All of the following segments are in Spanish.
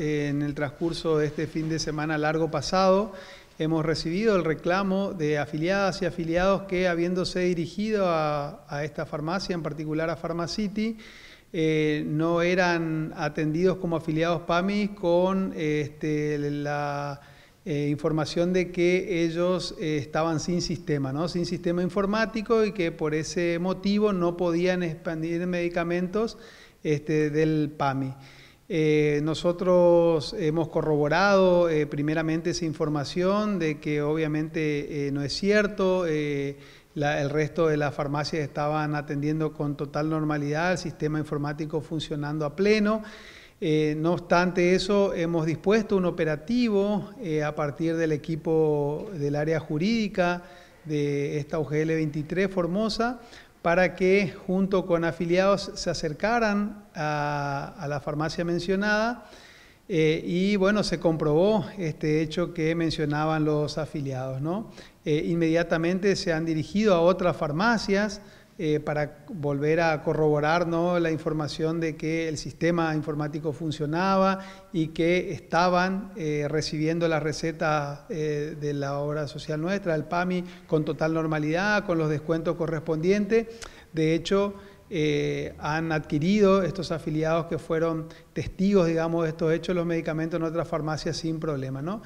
en el transcurso de este fin de semana largo pasado, hemos recibido el reclamo de afiliadas y afiliados que, habiéndose dirigido a, esta farmacia, en particular a Pharmacity, eh, no eran atendidos como afiliados PAMI con este, la eh, información de que ellos eh, estaban sin sistema, sin sistema informático y que por ese motivo no podían expandir medicamentos este, del PAMI. Eh, nosotros hemos corroborado eh, primeramente esa información de que obviamente eh, no es cierto. el resto de las farmacias estaban atendiendo con total normalidad, el sistema informático funcionando a pleno. no obstante eso, hemos dispuesto un operativo a partir del equipo del área jurídica de esta UGL 23 Formosa para que junto con afiliados se acercaran a, la farmacia mencionada eh, y bueno, se comprobó este hecho que mencionaban los afiliados. ¿no? Eh, inmediatamente se han dirigido a otras farmacias eh, para volver a corroborar ¿no? la información de que el sistema informático funcionaba y que estaban eh, recibiendo las receta eh, de la obra social nuestra, el PAMI, con total normalidad, con los descuentos correspondientes. De hecho, han adquirido estos afiliados que fueron testigos, digamos, de estos hechos, los medicamentos en otras farmacias sin problema. ¿no?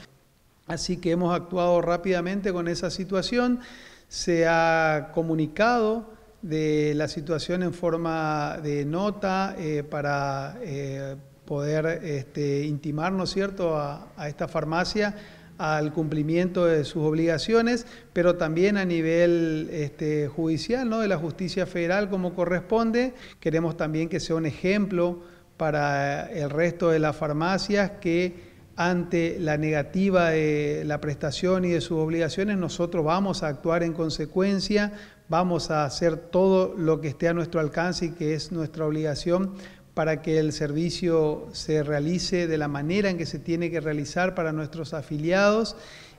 Así que hemos actuado rápidamente con esa situación. Se ha comunicado de la situación en forma de nota eh, para eh, poder este, intimar, cierto?, a, esta farmacia al cumplimiento de sus obligaciones, pero también a nivel este, judicial, ¿no?, de la justicia federal como corresponde. Queremos también que sea un ejemplo para el resto de las farmacias que ante la negativa de la prestación y de sus obligaciones, nosotros vamos a actuar en consecuencia, vamos a hacer todo lo que esté a nuestro alcance y que es nuestra obligación para que el servicio se realice de la manera en que se tiene que realizar para nuestros afiliados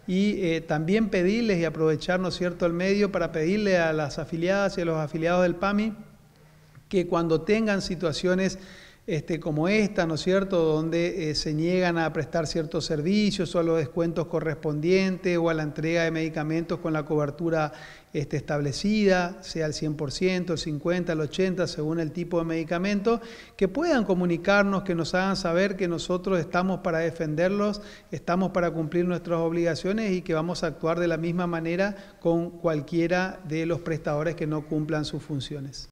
y eh, también pedirles y aprovecharnos cierto el medio para pedirle a las afiliadas y a los afiliados del PAMI que cuando tengan situaciones este, como esta, ¿no es cierto?, donde eh, se niegan a prestar ciertos servicios o a los descuentos correspondientes o a la entrega de medicamentos con la cobertura este, establecida, sea el 100%, el 50, el 80, según el tipo de medicamento, que puedan comunicarnos, que nos hagan saber que nosotros estamos para defenderlos, estamos para cumplir nuestras obligaciones y que vamos a actuar de la misma manera con cualquiera de los prestadores que no cumplan sus funciones.